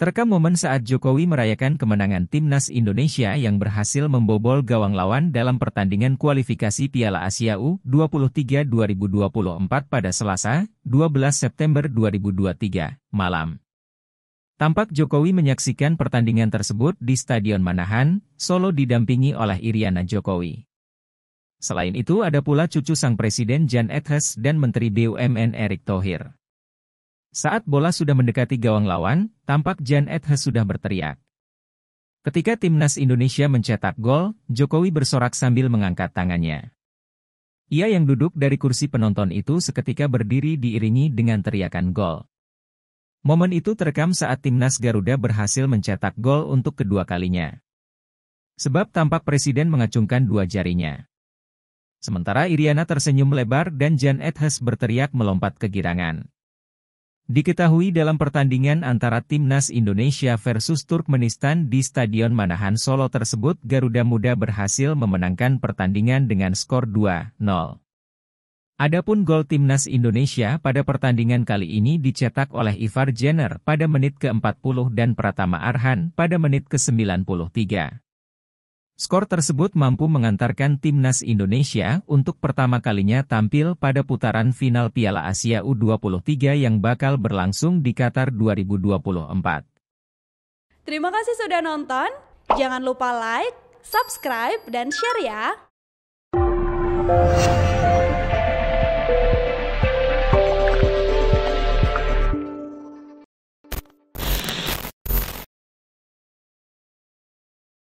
Terekam momen saat Jokowi merayakan kemenangan timnas Indonesia yang berhasil membobol gawang lawan dalam pertandingan kualifikasi Piala Asia U23 2024 pada Selasa, 12 September 2023, malam. Tampak Jokowi menyaksikan pertandingan tersebut di Stadion Manahan, Solo didampingi oleh Iriana Jokowi. Selain itu ada pula cucu sang Presiden Jan Ethes dan Menteri BUMN Erick Thohir. Saat bola sudah mendekati gawang lawan, tampak Jan Edhas sudah berteriak. Ketika timnas Indonesia mencetak gol, Jokowi bersorak sambil mengangkat tangannya. Ia yang duduk dari kursi penonton itu seketika berdiri diiringi dengan teriakan gol. Momen itu terekam saat timnas Garuda berhasil mencetak gol untuk kedua kalinya. Sebab tampak presiden mengacungkan dua jarinya. Sementara Iriana tersenyum lebar dan Jan Edhas berteriak melompat kegirangan. Diketahui dalam pertandingan antara Timnas Indonesia versus Turkmenistan di Stadion Manahan Solo tersebut Garuda Muda berhasil memenangkan pertandingan dengan skor 2-0. Adapun gol Timnas Indonesia pada pertandingan kali ini dicetak oleh Ivar Jenner pada menit ke-40 dan Pratama Arhan pada menit ke-93. Skor tersebut mampu mengantarkan timnas Indonesia untuk pertama kalinya tampil pada putaran final Piala Asia U23 yang bakal berlangsung di Qatar 2024. Terima kasih sudah nonton. Jangan lupa like, subscribe, dan share ya.